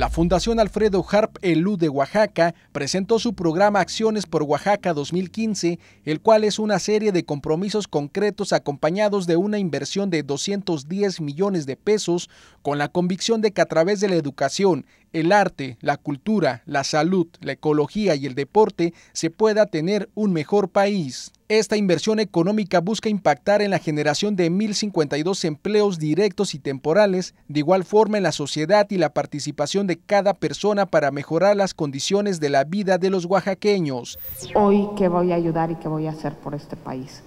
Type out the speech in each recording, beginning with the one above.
La Fundación Alfredo Harp Elú de Oaxaca presentó su programa Acciones por Oaxaca 2015, el cual es una serie de compromisos concretos acompañados de una inversión de 210 millones de pesos, con la convicción de que a través de la educación, el arte, la cultura, la salud, la ecología y el deporte se pueda tener un mejor país. Esta inversión económica busca impactar en la generación de 1.052 empleos directos y temporales, de igual forma en la sociedad y la participación de cada persona para mejorar las condiciones de la vida de los oaxaqueños. Hoy, ¿qué voy a ayudar y qué voy a hacer por este país?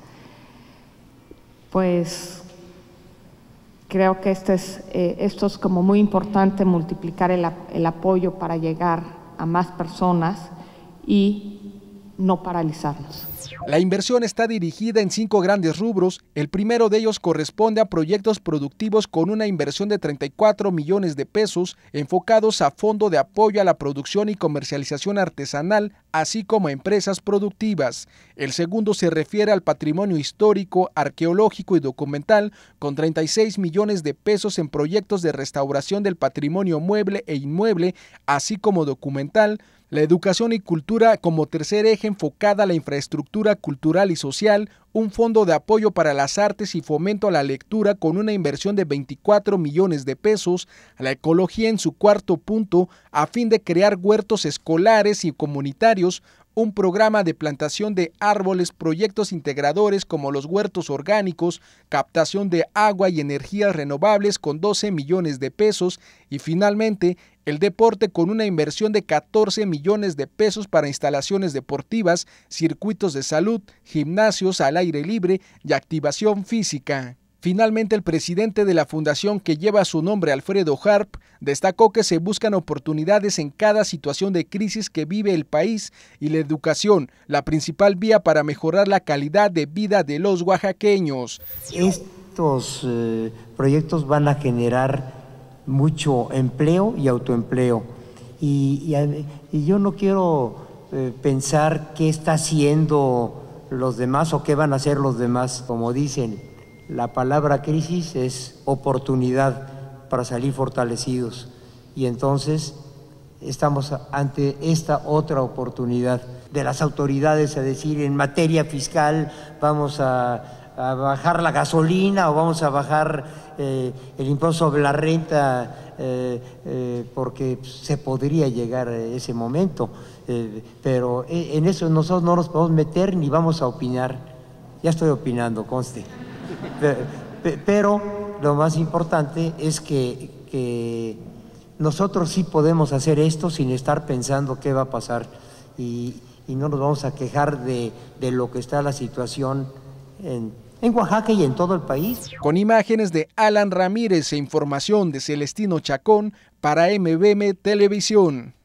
Pues creo que este eh, esto es como muy importante, multiplicar el apoyo para llegar a más personas y no La inversión está dirigida en cinco grandes rubros. El primero de ellos corresponde a proyectos productivos con una inversión de 34 millones de pesos enfocados a fondo de apoyo a la producción y comercialización artesanal, así como a empresas productivas. El segundo se refiere al patrimonio histórico, arqueológico y documental, con 36 millones de pesos en proyectos de restauración del patrimonio mueble e inmueble, así como documental la educación y cultura como tercer eje enfocada a la infraestructura cultural y social, un fondo de apoyo para las artes y fomento a la lectura con una inversión de 24 millones de pesos, la ecología en su cuarto punto, a fin de crear huertos escolares y comunitarios, un programa de plantación de árboles, proyectos integradores como los huertos orgánicos, captación de agua y energías renovables con 12 millones de pesos y finalmente el deporte con una inversión de 14 millones de pesos para instalaciones deportivas, circuitos de salud, gimnasios al aire libre y activación física. Finalmente, el presidente de la fundación que lleva su nombre, Alfredo Harp, destacó que se buscan oportunidades en cada situación de crisis que vive el país y la educación, la principal vía para mejorar la calidad de vida de los oaxaqueños. Estos eh, proyectos van a generar mucho empleo y autoempleo. Y, yo no quiero eh, pensar qué está haciendo los demás o qué van a hacer los demás. Como dicen, la palabra crisis es oportunidad para salir fortalecidos. Y entonces estamos ante esta otra oportunidad de las autoridades a decir en materia fiscal vamos a a bajar la gasolina o vamos a bajar eh, el impuesto sobre la renta eh, eh, porque se podría llegar a ese momento. pero en eso nosotros no nos podemos meter ni vamos a opinar. Ya estoy opinando, conste. Pero, lo más importante es que, nosotros sí podemos hacer esto sin estar pensando qué va a pasar y, no nos vamos a quejar de, de lo que está la situación en en Oaxaca y en todo el país. Con imágenes de Alan Ramírez e información de Celestino Chacón para MBM Televisión.